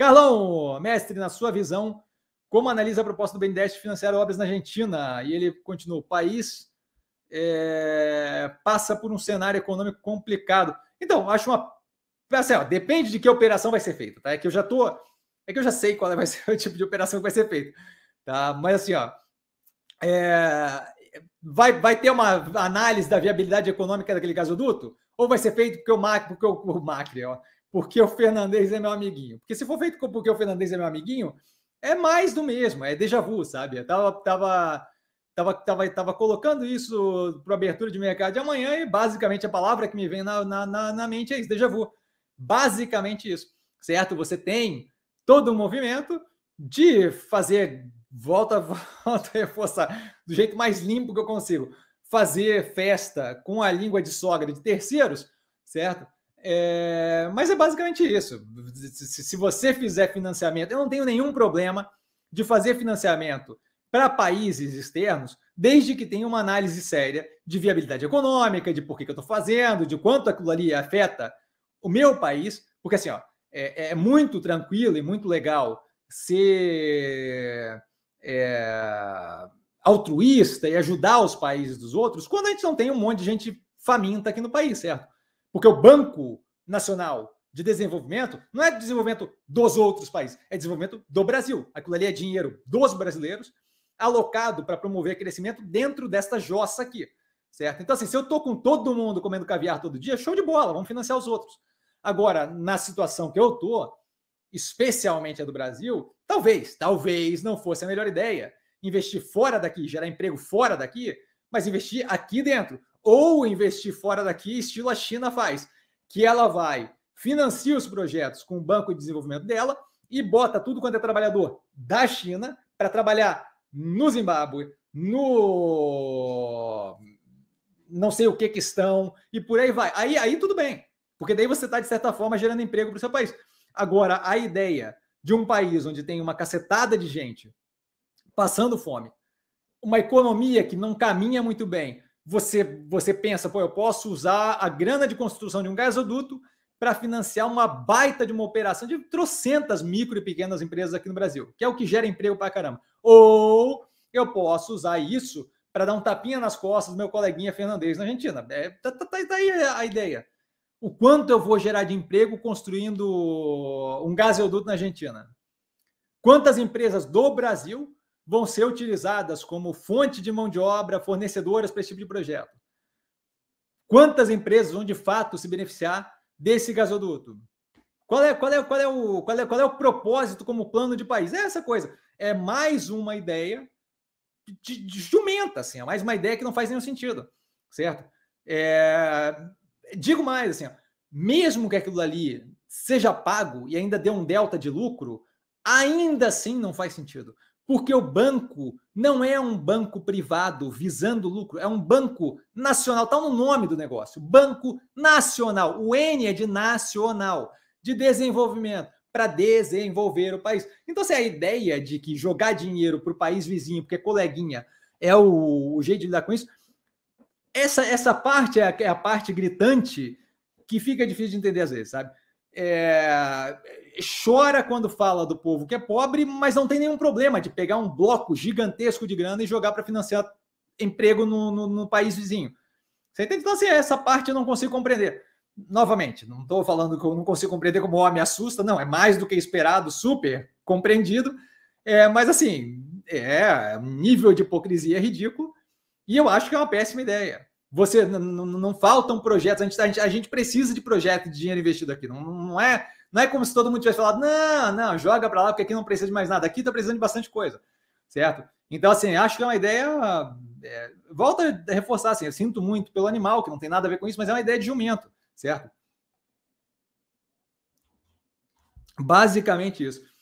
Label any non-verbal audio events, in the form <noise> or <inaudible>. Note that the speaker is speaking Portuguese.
Carlão, mestre, na sua visão, como analisa a proposta do BNDES financiar obras na Argentina? E ele continua: o país é, passa por um cenário econômico complicado. Então, acho uma. Assim, ó, depende de que operação vai ser feita, tá? É que eu já tô. É que eu já sei qual é, vai ser <laughs> o tipo de operação que vai ser feita, tá? Mas assim, ó. É, vai, vai ter uma análise da viabilidade econômica daquele gasoduto? Ou vai ser feito porque o Macri, porque o, o Macri, ó, porque o Fernandes é meu amiguinho. Porque se for feito porque o Fernandes é meu amiguinho, é mais do mesmo, é déjà vu, sabe? Eu tava, tava, tava, tava, tava colocando isso para abertura de mercado de amanhã e basicamente a palavra que me vem na, na, na, na mente é isso, déjà vu. Basicamente isso, certo? Você tem todo o um movimento de fazer volta, <laughs> volta, reforçar do jeito mais limpo que eu consigo, fazer festa com a língua de sogra de terceiros, certo? É, mas é basicamente isso. Se você fizer financiamento, eu não tenho nenhum problema de fazer financiamento para países externos, desde que tenha uma análise séria de viabilidade econômica, de por que, que eu estou fazendo, de quanto aquilo ali afeta o meu país, porque assim, ó, é, é, é muito tranquilo e muito legal ser é, altruísta e ajudar os países dos outros quando a gente não tem um monte de gente faminta aqui no país, certo? Porque o Banco Nacional de Desenvolvimento não é desenvolvimento dos outros países, é desenvolvimento do Brasil. Aquilo ali é dinheiro dos brasileiros alocado para promover crescimento dentro desta jossa aqui, certo? Então, assim, se eu estou com todo mundo comendo caviar todo dia, show de bola, vamos financiar os outros. Agora, na situação que eu estou, especialmente a do Brasil, talvez, talvez não fosse a melhor ideia investir fora daqui, gerar emprego fora daqui, mas investir aqui dentro, ou investir fora daqui, estilo a China faz, que ela vai, financia os projetos com o banco de desenvolvimento dela e bota tudo quanto é trabalhador da China para trabalhar no Zimbábue, no não sei o que que estão e por aí vai. Aí, aí tudo bem, porque daí você está, de certa forma, gerando emprego para o seu país. Agora, a ideia de um país onde tem uma cacetada de gente passando fome, uma economia que não caminha muito bem, você, você pensa, pô, eu posso usar a grana de construção de um gasoduto para financiar uma baita de uma operação de trocentas micro e pequenas empresas aqui no Brasil, que é o que gera emprego para caramba. Ou eu posso usar isso para dar um tapinha nas costas do meu coleguinha Fernandes na Argentina. É, tá, tá, tá, tá aí a ideia. O quanto eu vou gerar de emprego construindo um gasoduto na Argentina? Quantas empresas do Brasil vão ser utilizadas como fonte de mão de obra, fornecedoras para esse tipo de projeto? Quantas empresas vão de fato se beneficiar desse gasoduto? Qual é, qual é, qual é, o, qual é, qual é o propósito como plano de país? É essa coisa. É mais uma ideia de, de jumenta, assim, é mais uma ideia que não faz nenhum sentido, certo? É, digo mais, assim, ó, mesmo que aquilo ali seja pago e ainda dê um delta de lucro, ainda assim não faz sentido porque o banco não é um banco privado visando lucro, é um banco nacional, está no nome do negócio, Banco Nacional. O N é de nacional, de desenvolvimento, para desenvolver o país. Então, se a ideia de que jogar dinheiro para o país vizinho, porque coleguinha é o, o, jeito de lidar com isso, essa, essa parte é a, é a parte gritante que fica difícil de entender às vezes, sabe? é, chora quando fala do povo que é pobre, mas não tem nenhum problema de pegar um bloco gigantesco de grana e jogar para financiar emprego no, no, no, país vizinho. Você entende? Então, assim, é, essa parte eu não consigo compreender. Novamente, não estou falando que eu não consigo compreender como o homem assusta, não, é mais do que esperado, super compreendido, é, mas assim, é um nível de hipocrisia ridículo e eu acho que é uma péssima ideia. Você não faltam projetos, a gente, tá, a gente, a gente precisa de projeto de dinheiro investido aqui. Não, não, é, não é como se todo mundo tivesse falado, não, não, joga para lá, porque aqui não precisa de mais nada. Aqui está precisando de bastante coisa, certo? Então, assim, acho que é uma ideia. É, volta a reforçar, assim, eu sinto muito pelo animal, que não tem nada a ver com isso, mas é uma ideia de jumento, certo? Basicamente isso.